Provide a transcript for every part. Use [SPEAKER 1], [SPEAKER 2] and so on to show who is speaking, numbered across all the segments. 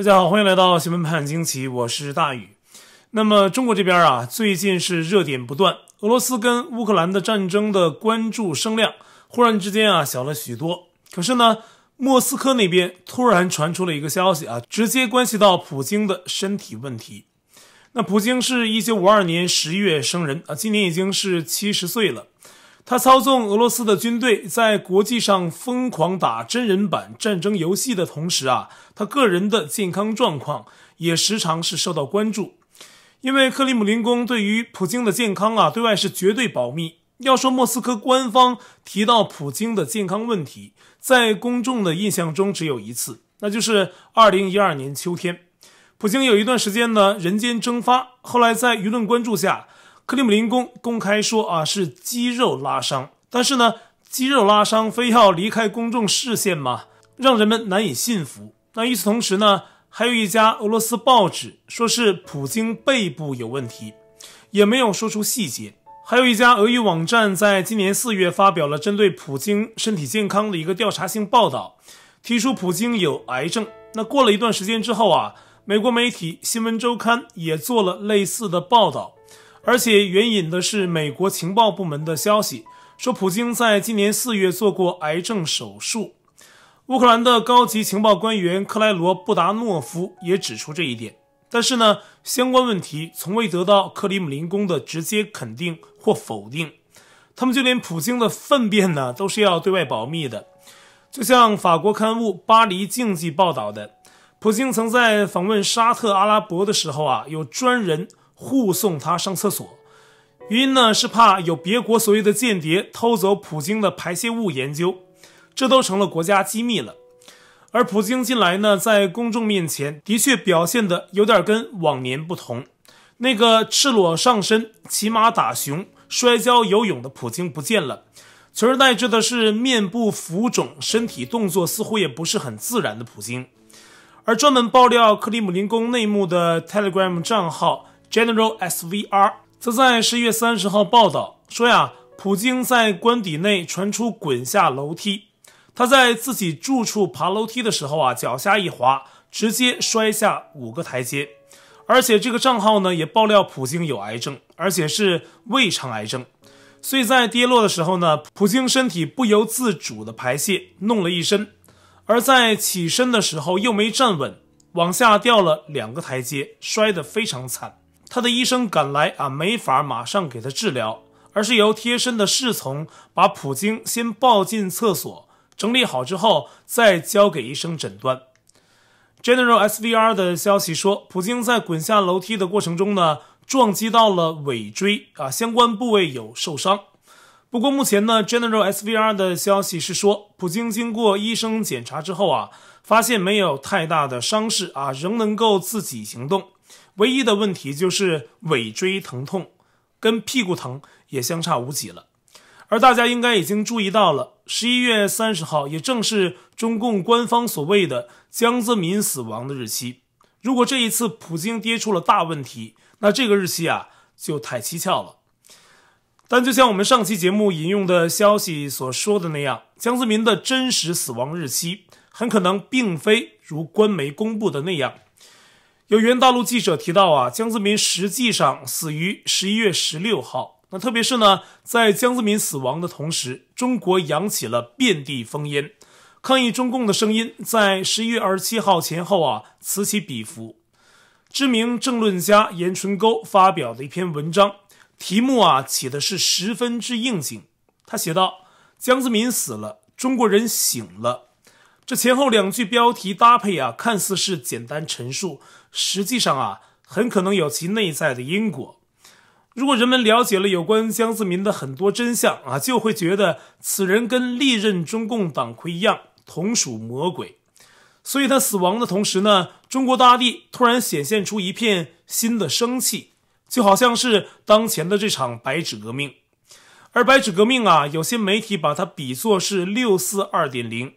[SPEAKER 1] 大家好，欢迎来到新闻盘点惊奇，我是大宇。那么中国这边啊，最近是热点不断，俄罗斯跟乌克兰的战争的关注声量忽然之间啊小了许多。可是呢，莫斯科那边突然传出了一个消息啊，直接关系到普京的身体问题。那普京是一九五二年十一月生人啊，今年已经是七十岁了。他操纵俄罗斯的军队在国际上疯狂打真人版战争游戏的同时啊，他个人的健康状况也时常是受到关注。因为克里姆林宫对于普京的健康啊，对外是绝对保密。要说莫斯科官方提到普京的健康问题，在公众的印象中只有一次，那就是二零一二年秋天，普京有一段时间呢人间蒸发，后来在舆论关注下。克里姆林宫公开说啊是肌肉拉伤，但是呢，肌肉拉伤非要离开公众视线吗？让人们难以信服。那与此同时呢，还有一家俄罗斯报纸说是普京背部有问题，也没有说出细节。还有一家俄语网站在今年四月发表了针对普京身体健康的一个调查性报道，提出普京有癌症。那过了一段时间之后啊，美国媒体《新闻周刊》也做了类似的报道。而且援引的是美国情报部门的消息，说普京在今年四月做过癌症手术。乌克兰的高级情报官员克莱罗布达诺夫也指出这一点。但是呢，相关问题从未得到克里姆林宫的直接肯定或否定。他们就连普京的粪便呢，都是要对外保密的。就像法国刊物《巴黎竞技报》报道的，普京曾在访问沙特阿拉伯的时候啊，有专人。护送他上厕所，原因呢是怕有别国所谓的间谍偷走普京的排泄物研究，这都成了国家机密了。而普京近来呢，在公众面前的确表现的有点跟往年不同，那个赤裸上身、骑马打熊、摔跤、游泳的普京不见了，取而代之的是面部浮肿、身体动作似乎也不是很自然的普京。而专门爆料克里姆林宫内幕的 Telegram 账号。General S V R 则在十一月三十号报道说呀，普京在官邸内传出滚下楼梯。他在自己住处爬楼梯的时候啊，脚下一滑，直接摔下五个台阶。而且这个账号呢，也爆料普京有癌症，而且是胃肠癌症。所以在跌落的时候呢，普京身体不由自主的排泄，弄了一身。而在起身的时候又没站稳，往下掉了两个台阶，摔得非常惨。他的医生赶来啊，没法马上给他治疗，而是由贴身的侍从把普京先抱进厕所，整理好之后再交给医生诊断。General S V R 的消息说，普京在滚下楼梯的过程中呢，撞击到了尾椎啊，相关部位有受伤。不过目前呢，General S V R 的消息是说，普京经过医生检查之后啊，发现没有太大的伤势啊，仍能够自己行动。唯一的问题就是尾椎疼痛，跟屁股疼也相差无几了。而大家应该已经注意到了，十一月三十号也正是中共官方所谓的江泽民死亡的日期。如果这一次普京跌出了大问题，那这个日期啊就太蹊跷了。但就像我们上期节目引用的消息所说的那样，江泽民的真实死亡日期很可能并非如官媒公布的那样。有原大陆记者提到啊，江泽民实际上死于十一月十六号。那特别是呢，在江泽民死亡的同时，中国扬起了遍地烽烟，抗议中共的声音在十一月二十七号前后啊此起彼伏。知名政论家严春沟发表的一篇文章，题目啊起的是十分之应景。他写道：“江泽民死了，中国人醒了。”这前后两句标题搭配啊，看似是简单陈述。实际上啊，很可能有其内在的因果。如果人们了解了有关江泽民的很多真相啊，就会觉得此人跟历任中共党魁一样，同属魔鬼。所以，他死亡的同时呢，中国大地突然显现出一片新的生气，就好像是当前的这场“白纸革命”。而“白纸革命”啊，有些媒体把它比作是“六四二点零”。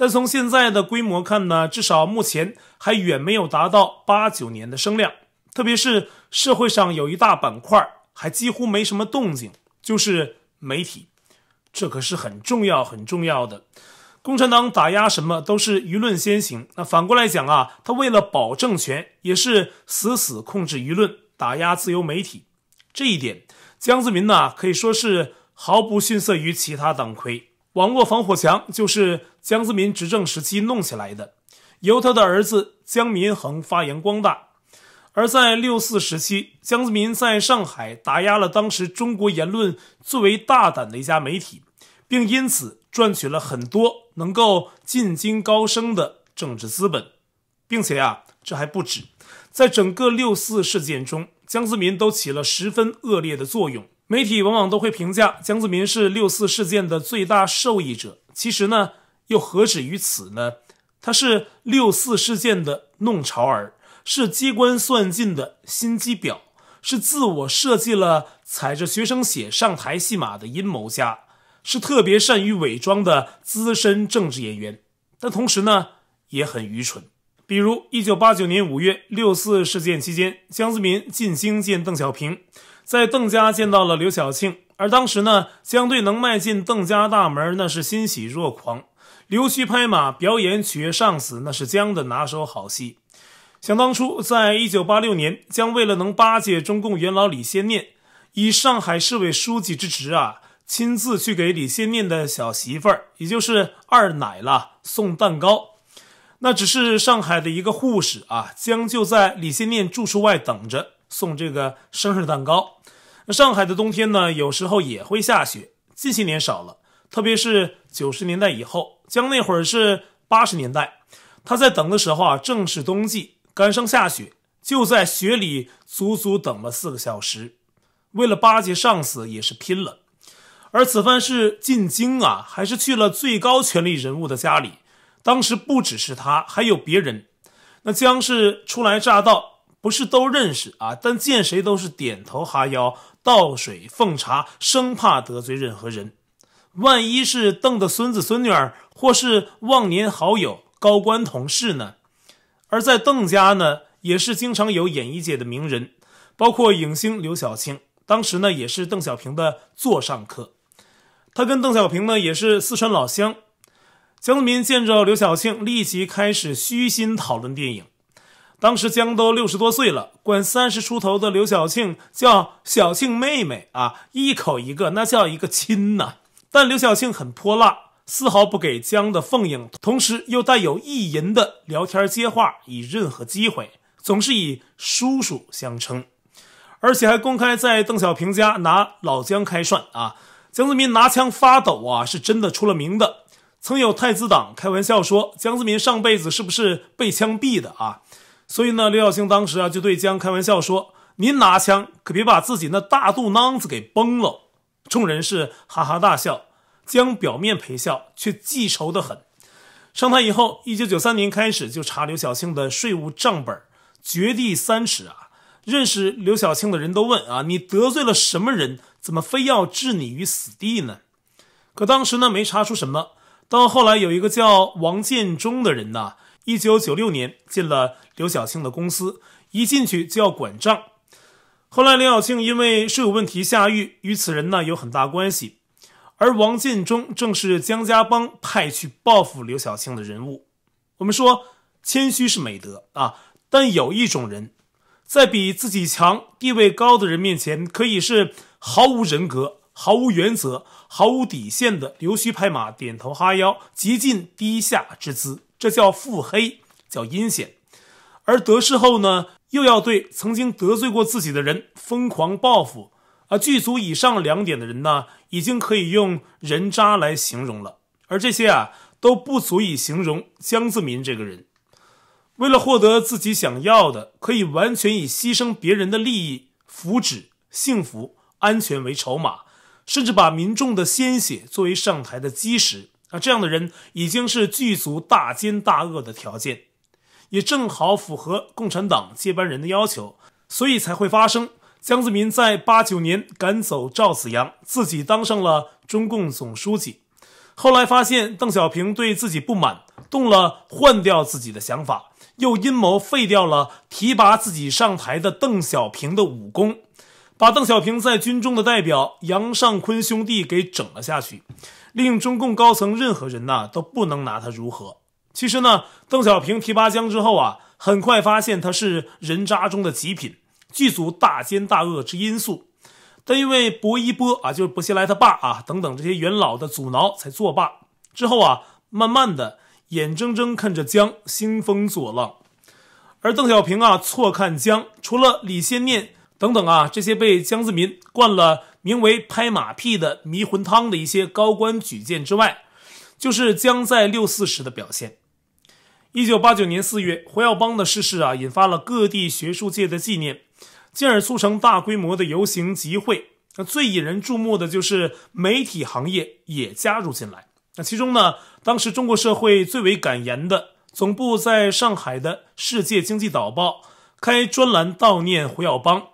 [SPEAKER 1] 但从现在的规模看呢，至少目前还远没有达到八九年的声量，特别是社会上有一大板块还几乎没什么动静，就是媒体，这可是很重要很重要的。共产党打压什么都是舆论先行，那反过来讲啊，他为了保政权，也是死死控制舆论，打压自由媒体。这一点，江泽民呢可以说是毫不逊色于其他党魁。网络防火墙就是江泽民执政时期弄起来的，由他的儿子江民恒发扬光大。而在六四时期，江泽民在上海打压了当时中国言论最为大胆的一家媒体，并因此赚取了很多能够进京高升的政治资本。并且啊，这还不止，在整个六四事件中，江泽民都起了十分恶劣的作用。媒体往往都会评价江泽民是六四事件的最大受益者，其实呢，又何止于此呢？他是六四事件的弄潮儿，是机关算尽的心机婊，是自我设计了踩着学生血上台戏码的阴谋家，是特别善于伪装的资深政治演员，但同时呢，也很愚蠢。比如，一九八九年五月六四事件期间，江泽民进京见邓小平。在邓家见到了刘晓庆，而当时呢，江对能迈进邓家大门那是欣喜若狂，溜须拍马，表演取悦上司，那是江的拿手好戏。想当初，在一九八六年，江为了能巴结中共元老李先念，以上海市委书记之职啊，亲自去给李先念的小媳妇儿，也就是二奶啦，送蛋糕。那只是上海的一个护士啊，江就在李先念住处外等着。送这个生日蛋糕。那上海的冬天呢，有时候也会下雪，近些年少了，特别是九十年代以后。江那会儿是八十年代，他在等的时候啊，正是冬季，赶上下雪，就在雪里足足等了四个小时，为了巴结上司也是拼了。而此番是进京啊，还是去了最高权力人物的家里？当时不只是他，还有别人。那江是初来乍到。不是都认识啊，但见谁都是点头哈腰、倒水奉茶，生怕得罪任何人。万一是邓的孙子孙女儿，或是忘年好友、高官同事呢？而在邓家呢，也是经常有演艺界的名人，包括影星刘晓庆。当时呢，也是邓小平的座上客。他跟邓小平呢，也是四川老乡。江泽民见着刘晓庆，立即开始虚心讨论电影。当时江都六十多岁了，管三十出头的刘晓庆叫“小庆妹妹”啊，一口一个，那叫一个亲呐。但刘晓庆很泼辣，丝毫不给江的奉迎，同时又带有意淫的聊天接话，以任何机会总是以叔叔相称，而且还公开在邓小平家拿老姜开涮啊。江泽民拿枪发抖啊，是真的出了名的。曾有太子党开玩笑说，江泽民上辈子是不是被枪毙的啊？所以呢，刘晓庆当时啊就对江开玩笑说：“您拿枪可别把自己那大肚囊子给崩了。”众人是哈哈大笑，江表面陪笑，却记仇得很。上台以后，一九九三年开始就查刘晓庆的税务账本，掘地三尺啊！认识刘晓庆的人都问啊：“你得罪了什么人？怎么非要置你于死地呢？”可当时呢没查出什么，到后来有一个叫王建中的人呢。一九九六年进了刘晓庆的公司，一进去就要管账。后来刘晓庆因为税务问题下狱，与此人呢有很大关系。而王建忠正是江家帮派去报复刘晓庆的人物。我们说谦虚是美德啊，但有一种人，在比自己强、地位高的人面前，可以是毫无人格、毫无原则、毫无底线的溜须拍马、点头哈腰，极尽低下之姿。这叫腹黑，叫阴险，而得势后呢，又要对曾经得罪过自己的人疯狂报复啊！具足以上两点的人呢，已经可以用人渣来形容了。而这些啊，都不足以形容江自民这个人。为了获得自己想要的，可以完全以牺牲别人的利益、福祉、幸福、安全为筹码，甚至把民众的鲜血作为上台的基石。那这样的人已经是剧组大奸大恶的条件，也正好符合共产党接班人的要求，所以才会发生江泽民在八九年赶走赵子阳，自己当上了中共总书记。后来发现邓小平对自己不满，动了换掉自己的想法，又阴谋废掉了提拔自己上台的邓小平的武功，把邓小平在军中的代表杨尚昆兄弟给整了下去。令中共高层任何人呐都不能拿他如何？其实呢，邓小平提拔江之后啊，很快发现他是人渣中的极品，剧组大奸大恶之因素，但因为薄一波啊，就是薄熙来他爸啊等等这些元老的阻挠，才作罢。之后啊，慢慢的眼睁睁看着江兴风作浪，而邓小平啊错看江，除了李先念。等等啊，这些被江泽民灌了名为拍马屁的迷魂汤的一些高官举荐之外，就是江在六四时的表现。一九八九年四月，胡耀邦的逝世啊，引发了各地学术界的纪念，进而促成大规模的游行集会。那最引人注目的就是媒体行业也加入进来。那其中呢，当时中国社会最为感言的总部在上海的《世界经济导报》开专栏悼念胡耀邦。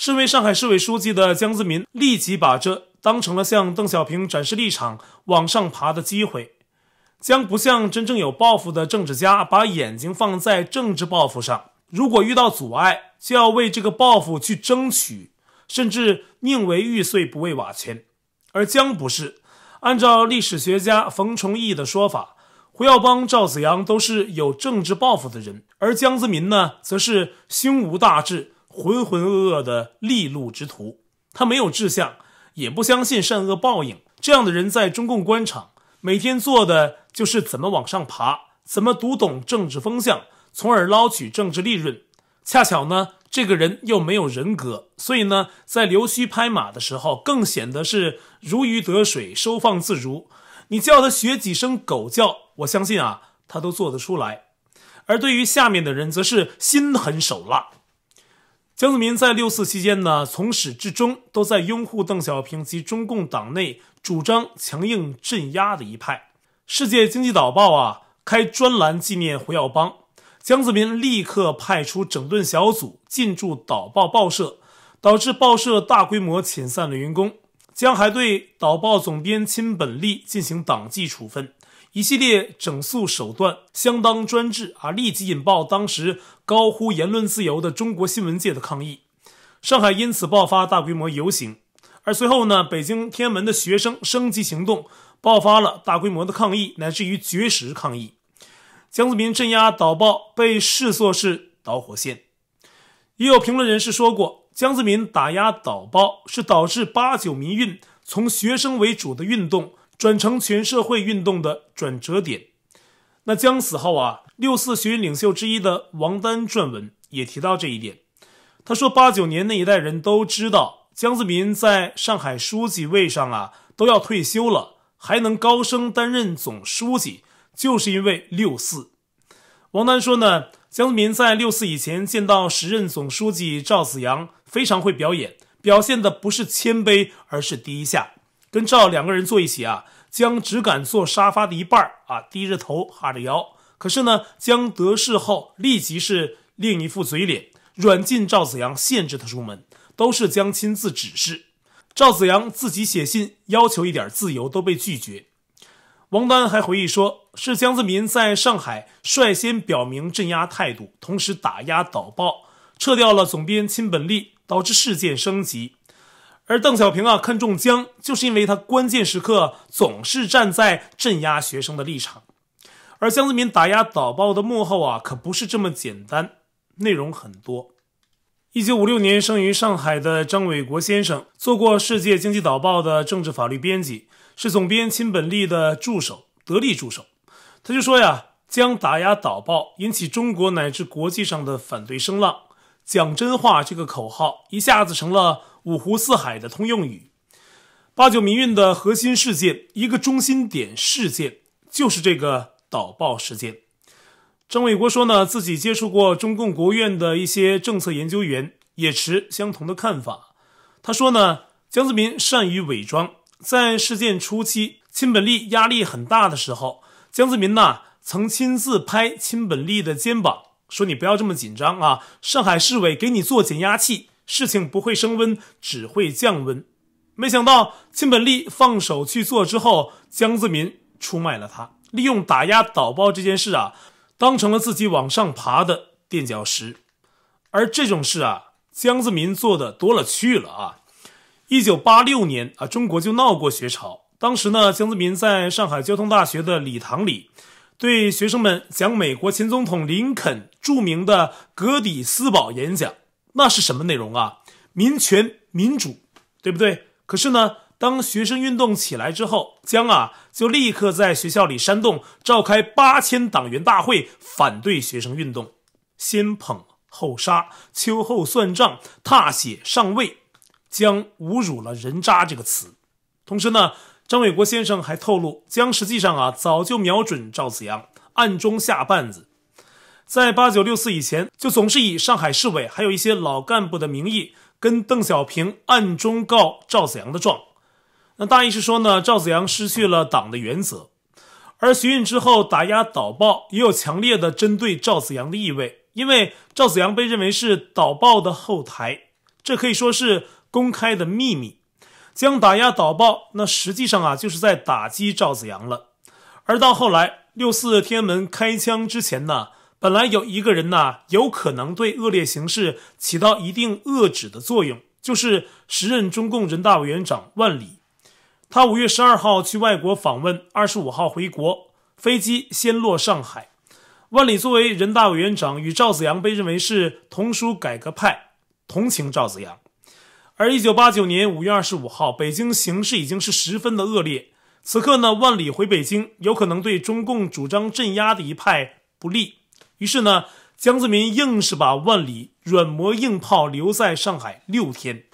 [SPEAKER 1] 身为上海市委书记的江泽民，立即把这当成了向邓小平展示立场、往上爬的机会。将不像真正有抱负的政治家，把眼睛放在政治抱负上。如果遇到阻碍，就要为这个抱负去争取，甚至宁为玉碎不为瓦全。而江不是。按照历史学家冯崇义的说法，胡耀邦、赵子阳都是有政治抱负的人，而江泽民呢，则是胸无大志。浑浑噩噩的利禄之徒，他没有志向，也不相信善恶报应。这样的人在中共官场，每天做的就是怎么往上爬，怎么读懂政治风向，从而捞取政治利润。恰巧呢，这个人又没有人格，所以呢，在溜须拍马的时候，更显得是如鱼得水，收放自如。你叫他学几声狗叫，我相信啊，他都做得出来。而对于下面的人，则是心狠手辣。江泽民在六四期间呢，从始至终都在拥护邓小平及中共党内主张强硬镇压的一派。世界经济导报啊，开专栏纪念胡耀邦，江泽民立刻派出整顿小组进驻导报报社，导致报社大规模遣散了员工。江还对导报总编亲本立进行党纪处分，一系列整肃手段相当专制啊，立即引爆当时。高呼言论自由的中国新闻界的抗议，上海因此爆发大规模游行，而随后呢，北京天安门的学生升级行动，爆发了大规模的抗议，乃至于绝食抗议。江泽民镇压导报被视作是导火线，也有评论人士说过，江泽民打压导报是导致八九民运从学生为主的运动转成全社会运动的转折点。那江死后啊。六四学运领袖之一的王丹撰文也提到这一点。他说：“八九年那一代人都知道，江泽民在上海书记位上啊，都要退休了，还能高升担任总书记，就是因为六四。”王丹说：“呢，江泽民在六四以前见到时任总书记赵紫阳，非常会表演，表现的不是谦卑，而是低下。跟赵两个人坐一起啊，江只敢坐沙发的一半啊，低着头，哈着腰。”可是呢，江得势后立即是另一副嘴脸，软禁赵子阳，限制他出门，都是江亲自指示。赵子阳自己写信要求一点自由，都被拒绝。王丹还回忆说，是江泽民在上海率先表明镇压态度，同时打压《导报》，撤掉了总编亲本立，导致事件升级。而邓小平啊，看中江，就是因为他关键时刻总是站在镇压学生的立场。而江泽民打压《导报》的幕后啊，可不是这么简单，内容很多。一九五六年生于上海的张伟国先生，做过《世界经济导报》的政治法律编辑，是总编亲本利的助手、得力助手。他就说呀：“将打压《导报》引起中国乃至国际上的反对声浪，讲真话这个口号一下子成了五湖四海的通用语。”八九民运的核心事件，一个中心点事件，就是这个。导报事件，张伟国说呢，自己接触过中共国务院的一些政策研究员，也持相同的看法。他说呢，江泽民善于伪装，在事件初期，亲本利压力很大的时候，江泽民呢曾亲自拍亲本利的肩膀，说：“你不要这么紧张啊，上海市委给你做减压器，事情不会升温，只会降温。”没想到亲本利放手去做之后，江泽民出卖了他。利用打压倒包这件事啊，当成了自己往上爬的垫脚石，而这种事啊，江泽民做的多了去了啊。一九八六年啊，中国就闹过学潮，当时呢，江泽民在上海交通大学的礼堂里，对学生们讲美国前总统林肯著名的葛底斯堡演讲，那是什么内容啊？民权民主，对不对？可是呢？当学生运动起来之后，江啊就立刻在学校里煽动，召开八千党员大会，反对学生运动，先捧后杀，秋后算账，踏血上位，将侮辱了“人渣”这个词。同时呢，张伟国先生还透露，江实际上啊早就瞄准赵子阳，暗中下绊子，在八九六四以前，就总是以上海市委还有一些老干部的名义，跟邓小平暗中告赵子阳的状。那大意是说呢，赵子阳失去了党的原则，而徐运之后打压导报，也有强烈的针对赵子阳的意味，因为赵子阳被认为是导报的后台，这可以说是公开的秘密。将打压导报，那实际上啊就是在打击赵子阳了。而到后来六四天安门开枪之前呢，本来有一个人呢，有可能对恶劣形势起到一定遏止的作用，就是时任中共人大委员长万里。他五月十二号去外国访问，二十五号回国，飞机先落上海。万里作为人大委员长，与赵子阳被认为是同属改革派，同情赵子阳。而一九八九年五月二十五号，北京形势已经是十分的恶劣。此刻呢，万里回北京有可能对中共主张镇压的一派不利。于是呢，江泽民硬是把万里软磨硬泡留在上海六天，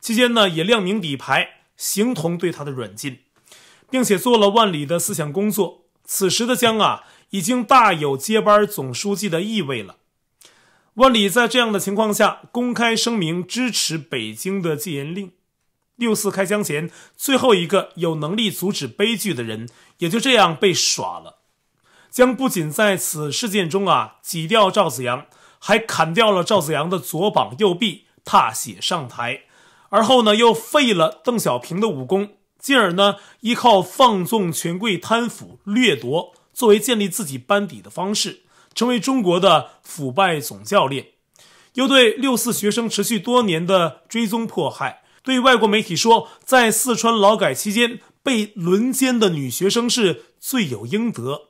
[SPEAKER 1] 期间呢也亮明底牌。形同对他的软禁，并且做了万里的思想工作。此时的江啊，已经大有接班总书记的意味了。万里在这样的情况下，公开声明支持北京的禁烟令。六四开枪前，最后一个有能力阻止悲剧的人，也就这样被耍了。江不仅在此事件中啊挤掉赵子阳，还砍掉了赵子阳的左膀右臂，踏血上台。而后呢，又废了邓小平的武功，进而呢，依靠放纵权贵贪腐掠夺作为建立自己班底的方式，成为中国的腐败总教练。又对六四学生持续多年的追踪迫害，对外国媒体说，在四川劳改期间被轮奸的女学生是罪有应得。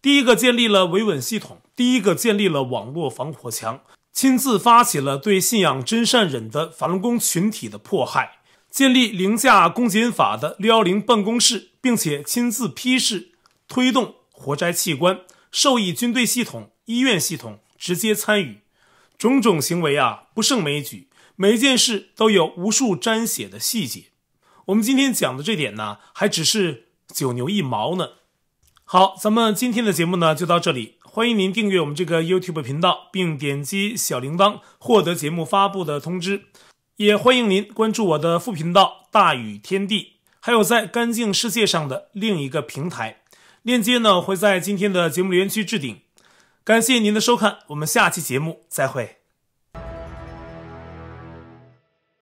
[SPEAKER 1] 第一个建立了维稳系统，第一个建立了网络防火墙。亲自发起了对信仰真善忍的法轮功群体的迫害，建立凌驾公检法的六幺零办公室，并且亲自批示推动活摘器官，受益军队系统、医院系统直接参与，种种行为啊不胜枚举，每件事都有无数沾血的细节。我们今天讲的这点呢，还只是九牛一毛呢。好，咱们今天的节目呢就到这里。欢迎您订阅我们这个 YouTube 频道，并点击小铃铛获得节目发布的通知。也欢迎您关注我的副频道“大宇天地”，还有在“干净世界”上的另一个平台。链接呢会在今天的节目留言区置顶。感谢您的收看，我们下期节目再会。